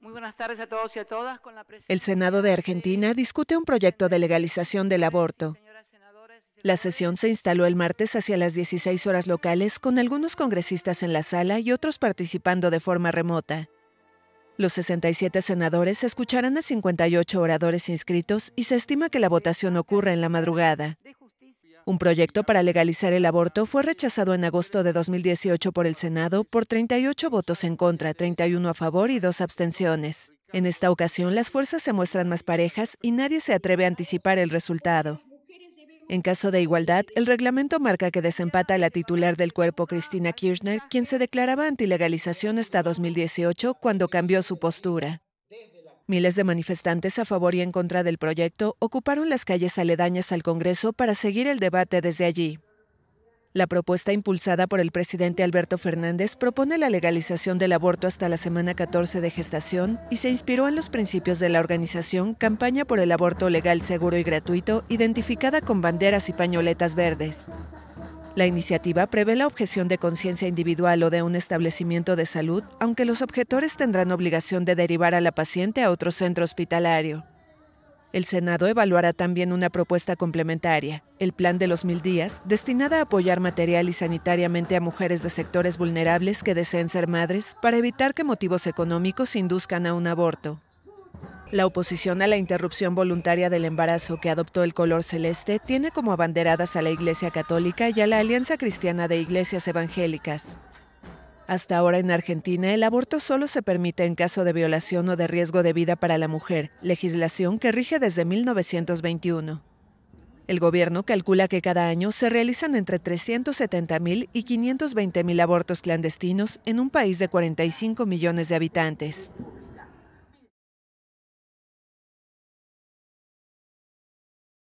Muy buenas tardes a todos y todas. El Senado de Argentina discute un proyecto de legalización del aborto. La sesión se instaló el martes hacia las 16 horas locales con algunos congresistas en la sala y otros participando de forma remota. Los 67 senadores escucharán a 58 oradores inscritos y se estima que la votación ocurra en la madrugada. Un proyecto para legalizar el aborto fue rechazado en agosto de 2018 por el Senado por 38 votos en contra, 31 a favor y dos abstenciones. En esta ocasión las fuerzas se muestran más parejas y nadie se atreve a anticipar el resultado. En caso de igualdad, el reglamento marca que desempata a la titular del cuerpo Cristina Kirchner, quien se declaraba antilegalización hasta 2018 cuando cambió su postura. Miles de manifestantes a favor y en contra del proyecto ocuparon las calles aledañas al Congreso para seguir el debate desde allí. La propuesta impulsada por el presidente Alberto Fernández propone la legalización del aborto hasta la semana 14 de gestación y se inspiró en los principios de la organización Campaña por el Aborto Legal, Seguro y Gratuito, identificada con banderas y pañoletas verdes. La iniciativa prevé la objeción de conciencia individual o de un establecimiento de salud, aunque los objetores tendrán obligación de derivar a la paciente a otro centro hospitalario. El Senado evaluará también una propuesta complementaria, el Plan de los Mil Días, destinada a apoyar material y sanitariamente a mujeres de sectores vulnerables que deseen ser madres para evitar que motivos económicos induzcan a un aborto. La oposición a la interrupción voluntaria del embarazo que adoptó el color celeste tiene como abanderadas a la Iglesia Católica y a la Alianza Cristiana de Iglesias Evangélicas. Hasta ahora en Argentina el aborto solo se permite en caso de violación o de riesgo de vida para la mujer, legislación que rige desde 1921. El gobierno calcula que cada año se realizan entre 370.000 y 520.000 abortos clandestinos en un país de 45 millones de habitantes.